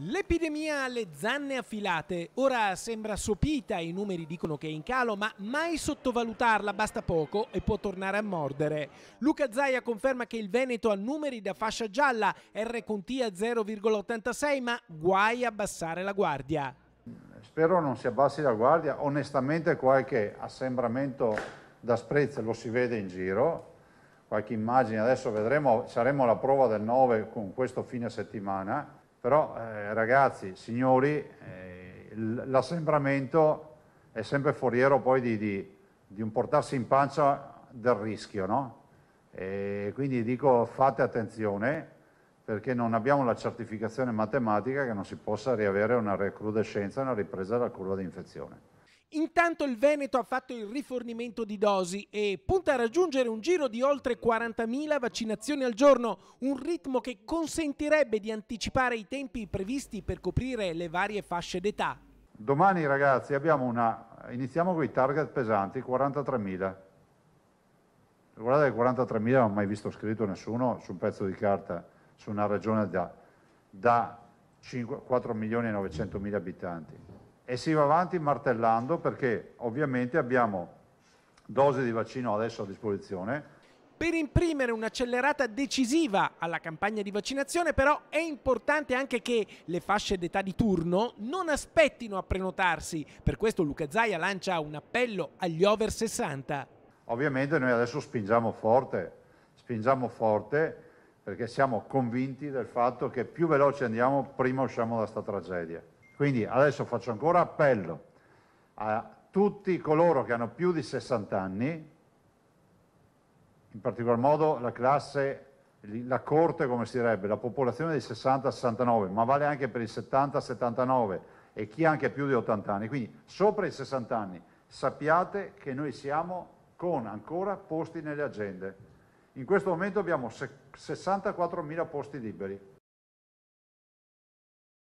L'epidemia alle zanne affilate ora sembra sopita, i numeri dicono che è in calo, ma mai sottovalutarla, basta poco e può tornare a mordere. Luca Zaia conferma che il Veneto ha numeri da fascia gialla, R a 0,86, ma guai a abbassare la guardia. Spero non si abbassi la guardia, onestamente qualche assembramento da sprezzo lo si vede in giro, qualche immagine, adesso vedremo, saremo alla prova del 9 con questo fine settimana però eh, ragazzi, signori, eh, l'assembramento è sempre foriero poi di, di, di, un portarsi in pancia del rischio, no? E quindi dico fate attenzione perché non abbiamo la certificazione matematica che non si possa riavere una recrudescenza, una ripresa della curva di infezione. Intanto il Veneto ha fatto il rifornimento di dosi e punta a raggiungere un giro di oltre 40.000 vaccinazioni al giorno, un ritmo che consentirebbe di anticipare i tempi previsti per coprire le varie fasce d'età. Domani ragazzi abbiamo una, iniziamo con i target pesanti, 43.000. Guardate che 43.000 non ho mai visto scritto nessuno su un pezzo di carta, su una regione da, da 4.900.000 abitanti e si va avanti martellando perché ovviamente abbiamo dose di vaccino adesso a disposizione. Per imprimere un'accelerata decisiva alla campagna di vaccinazione però è importante anche che le fasce d'età di turno non aspettino a prenotarsi. Per questo Luca Zaia lancia un appello agli over 60. Ovviamente noi adesso spingiamo forte, spingiamo forte perché siamo convinti del fatto che più veloce andiamo prima usciamo da questa tragedia. Quindi adesso faccio ancora appello a tutti coloro che hanno più di 60 anni, in particolar modo la classe, la corte come si direbbe, la popolazione di 60-69, ma vale anche per i 70-79 e chi ha anche più di 80 anni. Quindi sopra i 60 anni sappiate che noi siamo con ancora posti nelle agende. In questo momento abbiamo 64.000 posti liberi.